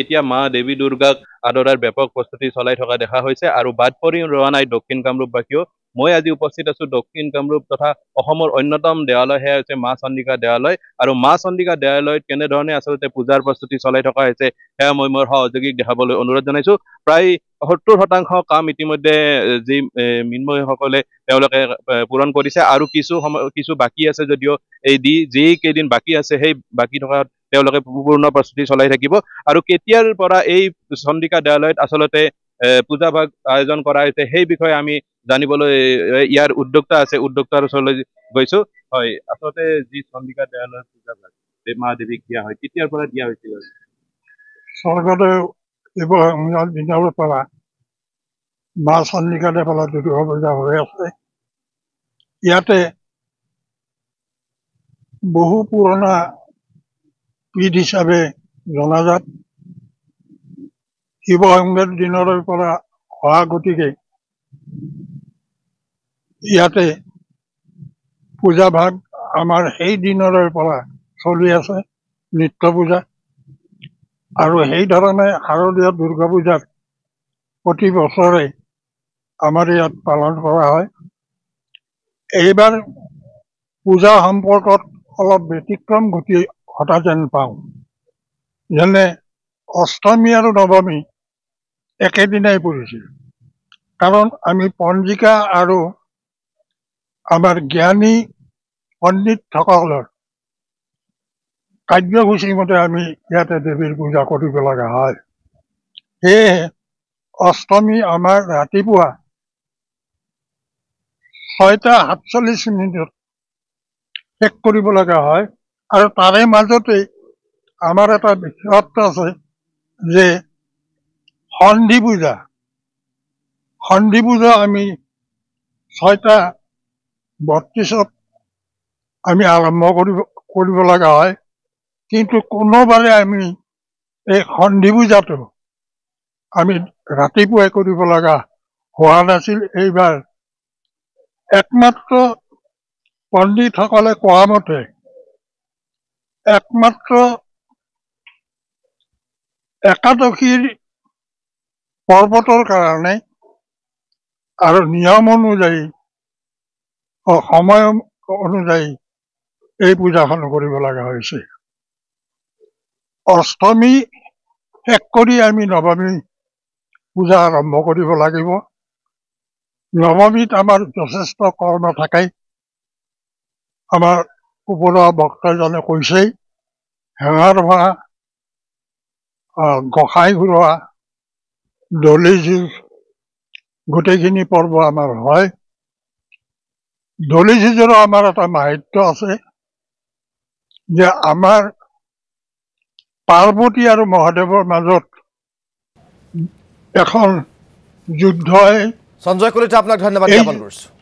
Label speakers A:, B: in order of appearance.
A: এতিয়া মা দেৱী দুৰ্গাক আদৰাৰ ব্যাপক প্ৰস্তুতি চলাই থকা দেখা হৈছে আৰু বাদ পৰি ৰোৱা নাই দক্ষিণ কামৰূপবাসীয়েও মই আজি উপস্থিত আছো দক্ষিণ কামৰূপ তথা অসমৰ অন্যতম দেৱালয় সেয়া হৈছে মা চন্দিকা দেৱালয় আৰু মা চন্দিকা দেৱালয়ত কেনেধৰণে আচলতে পূজাৰ প্ৰস্তুতি চলাই থকা হৈছে সেয়া মই মোৰ সহযোগীক দেখাবলৈ অনুৰোধ জনাইছো প্ৰায় সত্তৰ শতাংশ কাম ইতিমধ্যে যি মৃন্ময়সকলে তেওঁলোকে পূৰণ কৰিছে আৰু কিছু সময় কিছু বাকী আছে যদিও এই দি যি কেইদিন বাকী আছে সেই বাকী থকা তেওঁলোকে পূৰ্ণ প্ৰস্তুতি চলাই থাকিব আৰু কেতিয়াৰ পৰা এই চন্দিকা দেৱালয়ত আচলতে পূজা ভাগ আয়োজন কৰা হৈছে সেই বিষয়ে আমি জানিবলৈ ইয়াৰ উদ্যোক্তা আছে উদ্যোক্তাৰ ওচৰলৈ গৈছো হয় আচলতে যি চন্দিকা দেৱালয় মা দেৱীক দিয়া হয় কেতিয়াৰ পৰা দিয়া হৈছিল
B: স্বৰ্গদেৱৰ পৰা মা চন্দিকা দেৱালয় দুৰ্গা পূজা হৈ আছে ইয়াতে বহু পুৰণা পীঠ হিচাপে জনাজাত শিৱসংগৰ দিনৰ পৰা হোৱা গতিকে ইয়াতে পূজা ভাগ আমাৰ সেই দিনৰে পৰা চলি আছে নৃত্য পূজা আৰু সেইধৰণে শাৰদীয় দুৰ্গা পূজাত প্ৰতি বছৰে আমাৰ ইয়াত পালন কৰা হয় এইবাৰ পূজা সম্পৰ্কত অলপ ব্যতিক্ৰম ঘটি ঘটা যেন পাওঁ যেনে অষ্টমী আৰু নৱমী একেদিনাই পৰিছিল কাৰণ আমি পঞ্জিকা আৰু আমাৰ জ্ঞানী পণ্ডিত পণ্ডিতসকলৰ মতে আমি ইয়াতে দেৱীৰ পূজা কৰিব লগা হয় সেয়েহে অষ্টমী আমাৰ ৰাতিপুৱা ছয়টা সাতচল্লিছ মিনিটত শেষ কৰিব লগা হয় আৰু তাৰে মাজতেই আমাৰ এটা বিশেষত্ব আছে যে সন্ধি পূজা সন্ধি পূজা আমি ছয়টা বত্ৰিছত আমি আৰম্ভ কৰিব কৰিব লগা হয় কিন্তু কোনোবাৰে আমি এই সন্ধি পূজাটো আমি ৰাতিপুৱাই কৰিব লগা হোৱা নাছিল এইবাৰ একমাত্ৰ পণ্ডিতসকলে কোৱা মতে একমাত্ৰ একাদশীৰ পৰ্বতৰ কাৰণে আৰু নিয়ম অনুযায়ী সময় অনুযায়ী এই পূজাখন কৰিব লগা হৈছে অষ্টমী শেষ কৰি আমি নৱমী পূজা আৰম্ভ কৰিব লাগিব নৱমীত আমাৰ যথেষ্ট কৰ্ম থাকে আমাৰ উপৰুৱা বক্তাজনে কৈছেই হেঙাৰ ভৰা গোসাঁই ঘূৰোৱা দলি যুঁজ গোটেইখিনি পৰ্ব আমাৰ হয় দলি যিজনৰ আমাৰ এটা মাহিত্য আছে যে আমাৰ পাৰ্বতী আৰু মহাদেৱৰ মাজত এখন যুদ্ধই সঞ্জয় কলিতা আপোনাক ধন্যবাদ জ্ঞাপন কৰিছো